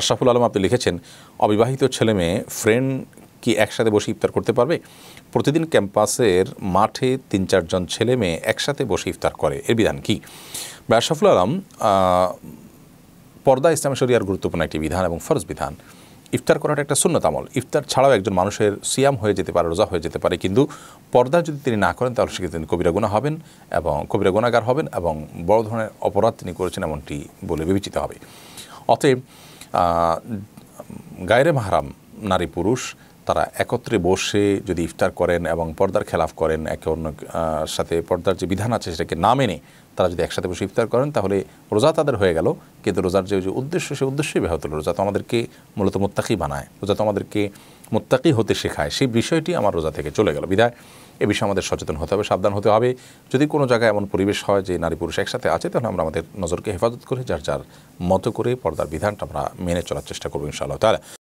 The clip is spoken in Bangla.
আশরাফুল আলম আপনি লিখেছেন অবিবাহিত ছেলে মেয়ে ফ্রেন্ড কি একসাথে বসে ইফতার করতে পারবে প্রতিদিন ক্যাম্পাসের মাঠে তিন চারজন ছেলে মেয়ে একসাথে বসে ইফতার করে এর বিধান কি আশরাফুল আলম পর্দা ইসলাম শরিয়ার গুরুত্বপূর্ণ একটি বিধান এবং ফরজ বিধান ইফতার করাটা একটা শূন্যতামল আমল ইফতার ছাড়াও একজন মানুষের সিয়াম হয়ে যেতে পারে রোজা হয়ে যেতে পারে কিন্তু পর্দা যদি তিনি না করেন তাহলে সেক্ষেত্রে তিনি কবিরা গুণা হবেন এবং কবিরা গুণাগার হবেন এবং বড় ধরনের অপরাধ তিনি করেছেন এমনটি বলে বিবেচিত হবে অতএব গায়রে মাহারাম নারী পুরুষ তারা একত্রে বসে যদি ইফতার করেন এবং পর্দার খেলাফ করেন একে অন্য সাথে পর্দার যে বিধান আছে সেটাকে না মেনে তারা যদি একসাথে বসে ইফতার করেন তাহলে রোজা তাদের হয়ে গেল কিন্তু রোজার যে উদ্দেশ্য সে উদ্দেশ্যই ব্যাহত রোজা তো আমাদেরকে মূলত মোত্তাকি বানায় রোজা তো আমাদেরকে মোত্তাকি হতে শেখায় সেই বিষয়টি আমার রোজা থেকে চলে গেল বিধায় এ বিষয়ে আমাদের সচেতন হতে হবে সাবধান হতে হবে যদি কোনো জায়গায় এমন পরিবেশ হয় যে নারী পুরুষ একসাথে আছে তাহলে আমরা আমাদের নজরকে হেফাজত করে যার যার মতো করে পর্দার বিধানটা আমরা মেনে চলার চেষ্টা করবো ইনশাআল্লাহ তাহলে